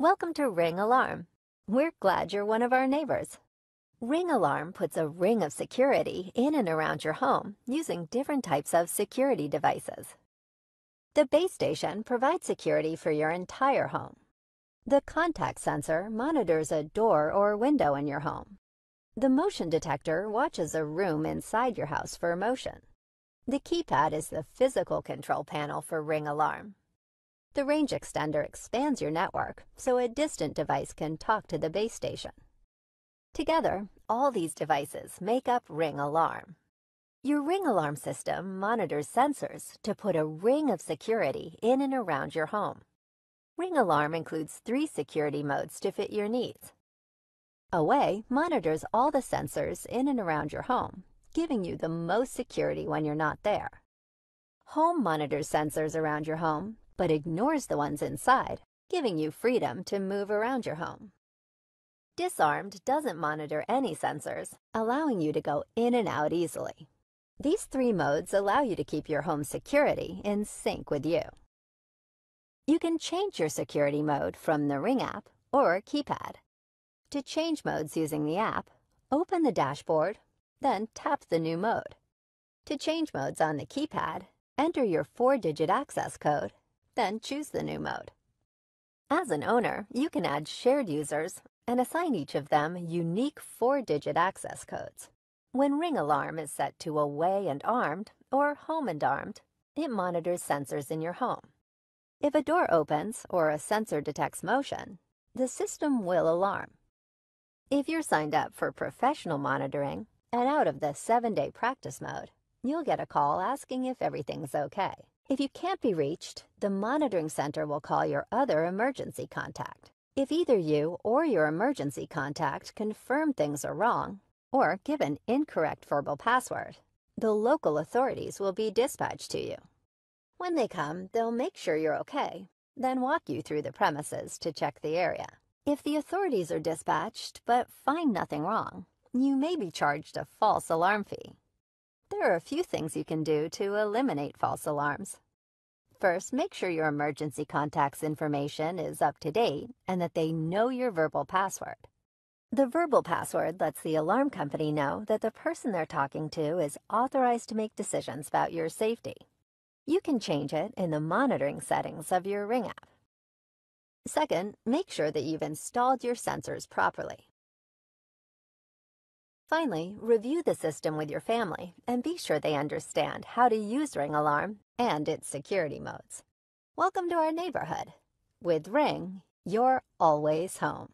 Welcome to Ring Alarm. We're glad you're one of our neighbors. Ring Alarm puts a ring of security in and around your home using different types of security devices. The base station provides security for your entire home. The contact sensor monitors a door or window in your home. The motion detector watches a room inside your house for motion. The keypad is the physical control panel for Ring Alarm, the range extender expands your network so a distant device can talk to the base station. Together, all these devices make up Ring Alarm. Your Ring Alarm system monitors sensors to put a ring of security in and around your home. Ring Alarm includes three security modes to fit your needs. Away monitors all the sensors in and around your home, giving you the most security when you're not there. Home monitors sensors around your home but ignores the ones inside, giving you freedom to move around your home. Disarmed doesn't monitor any sensors, allowing you to go in and out easily. These three modes allow you to keep your home security in sync with you. You can change your security mode from the Ring app or keypad. To change modes using the app, open the dashboard, then tap the new mode. To change modes on the keypad, enter your four-digit access code then choose the new mode. As an owner, you can add shared users and assign each of them unique four-digit access codes. When Ring Alarm is set to Away and Armed or Home and Armed, it monitors sensors in your home. If a door opens or a sensor detects motion, the system will alarm. If you're signed up for professional monitoring and out of the seven-day practice mode, you'll get a call asking if everything's okay. If you can't be reached, the monitoring center will call your other emergency contact. If either you or your emergency contact confirm things are wrong or give an incorrect verbal password, the local authorities will be dispatched to you. When they come, they'll make sure you're okay, then walk you through the premises to check the area. If the authorities are dispatched but find nothing wrong, you may be charged a false alarm fee. There are a few things you can do to eliminate false alarms. First, make sure your emergency contact's information is up to date and that they know your verbal password. The verbal password lets the alarm company know that the person they're talking to is authorized to make decisions about your safety. You can change it in the monitoring settings of your Ring app. Second, make sure that you've installed your sensors properly. Finally, review the system with your family and be sure they understand how to use Ring Alarm and its security modes. Welcome to our neighborhood. With Ring, you're always home.